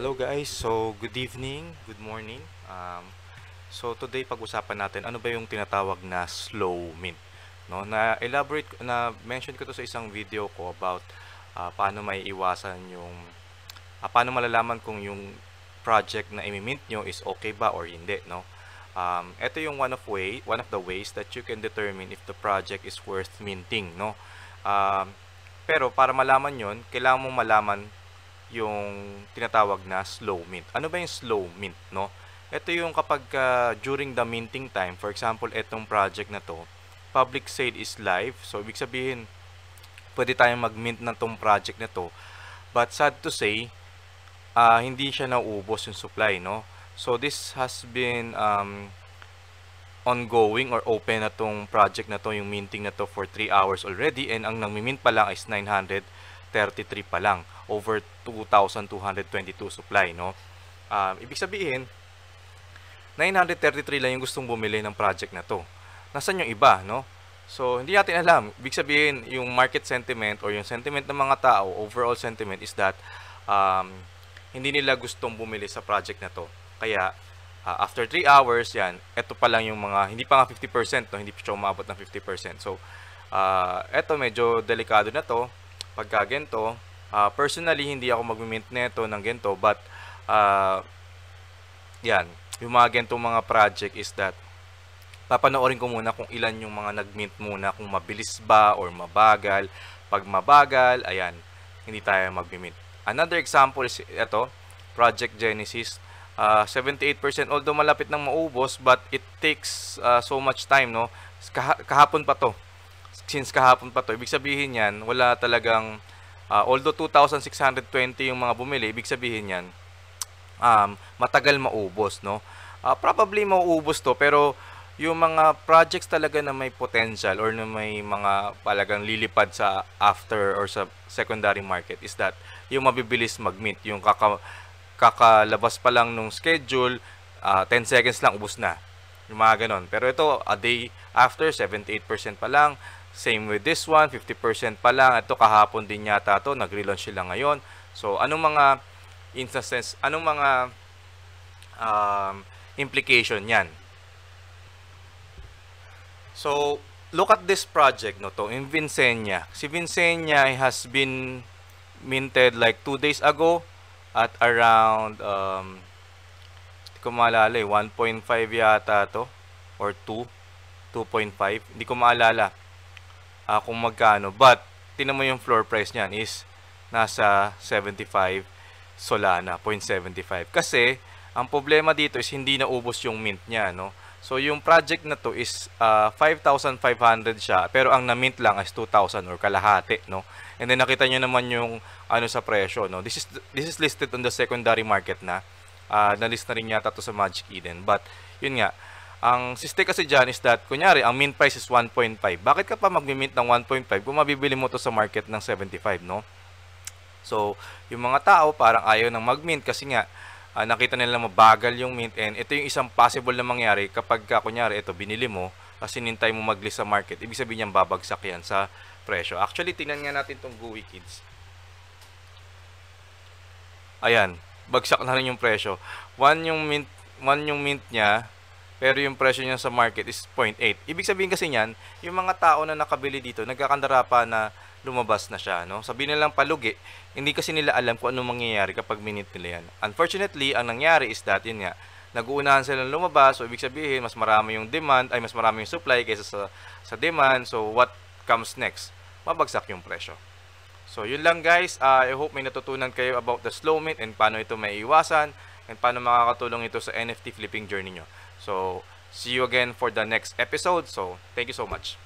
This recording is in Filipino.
Hello guys, so good evening, good morning. Um, so today pag-usapan natin ano ba yung tinatawag na slow mint. No, na elaborate na mention ko to sa isang video ko about uh, paano may iwasan yung uh, paano malalaman kung yung project na imimint nyo is okay ba or hindi, no? Um, ito yung one of way, one of the ways that you can determine if the project is worth minting, no? Um, pero para malaman 'yon, kailangan mong malaman yung tinatawag na slow mint. Ano ba yung slow mint, no? Ito yung kapag uh, during the minting time, for example, itong project na to, public sale is live. So, ibig sabihin, pwede tayong mag-mint na tong project na to. But sad to say, uh, hindi siya nauubos yung supply, no? So, this has been um, ongoing or open na tong project na to, yung minting na to for 3 hours already. And ang nang-mint pa lang is 933 pa lang over 2,222 supply, no? Um, ibig sabihin, 933 lang yung gustong bumili ng project na to. Nasaan yung iba, no? So, hindi natin alam. Ibig sabihin, yung market sentiment or yung sentiment ng mga tao, overall sentiment is that um, hindi nila gustong bumili sa project na to. Kaya, uh, after 3 hours, yan, ito pa lang yung mga, hindi pa nga 50%, no? hindi pa siya umabot ng 50%. So, uh, ah, ito medyo delikado na to. Pagka ganito, Uh, personally, hindi ako mag-mint neto ng gento but uh, yan, yung mga gentong mga project is that papanoorin ko muna kung ilan yung mga nag-mint muna, kung mabilis ba or mabagal. Pag mabagal, ayan, hindi tayo mag-mint. Another example is ito, Project Genesis. Uh, ah, 78% although malapit nang maubos but it takes uh, so much time no Kah kahapon pa to since kahapon pa to ibig sabihin yan wala talagang Uh, although 2,620 yung mga bumili, ibig sabihin yan, um, matagal maubos, no? Uh, probably mauubos to, pero yung mga projects talaga na may potential or na may mga palagang lilipad sa after or sa secondary market is that yung mabibilis mag-meet, yung kaka, kakalabas pa lang nung schedule, uh, ah, 10 seconds lang, ubos na. Yung mga ganon. Pero ito, a day after, 78% pa lang, Same with this one, 50% pa lang. Ito kahapon din yata to nag-relaunch sila ngayon. So, anong mga instances, anong mga um, implication yan? So, look at this project no to, in Vincenia. Si Vincenia has been minted like 2 days ago at around um, hindi ko maalala eh, 1.5 yata to or 2 2.5 hindi ko maalala uh, kung magkano. But, tinan mo yung floor price niyan is nasa 75 Solana, 0.75. Kasi, ang problema dito is hindi naubos yung mint niya, no? So, yung project na to is uh, ah, 5,500 siya, pero ang na-mint lang is 2,000 or kalahati, no? And then, nakita nyo naman yung ano sa presyo, no? This is, this is listed on the secondary market na. Uh, na-list na rin yata to sa Magic Eden. But, yun nga, ang siste kasi dyan is that, kunyari, ang min price is 1.5. Bakit ka pa mag-mint ng 1.5 kung mabibili mo to sa market ng 75, no? So, yung mga tao parang ayaw nang mag-mint kasi nga, uh, nakita nila mabagal yung mint and ito yung isang possible na mangyari kapag, ka, kunyari, ito, binili mo, kasi nintay mo mag-list sa market. Ibig sabihin niyan, babagsak yan sa presyo. Actually, tingnan nga natin tong GUI Kids. Ayan, bagsak na rin yung presyo. One yung mint, one yung mint niya, pero yung presyo niya sa market is 0.8. Ibig sabihin kasi niyan, yung mga tao na nakabili dito, nagkakandarapa na lumabas na siya. No? Sabihin lang palugi, hindi kasi nila alam kung anong mangyayari kapag minute nila yan. Unfortunately, ang nangyari is that, yun nga, nag-uunahan sila lumabas, so ibig sabihin, mas marami yung demand, ay mas marami yung supply kaysa sa, sa demand, so what comes next? Mabagsak yung presyo. So, yun lang guys. Uh, I hope may natutunan kayo about the slow mint and paano ito maiiwasan and paano makakatulong ito sa NFT flipping journey nyo. So see you again for the next episode. So thank you so much.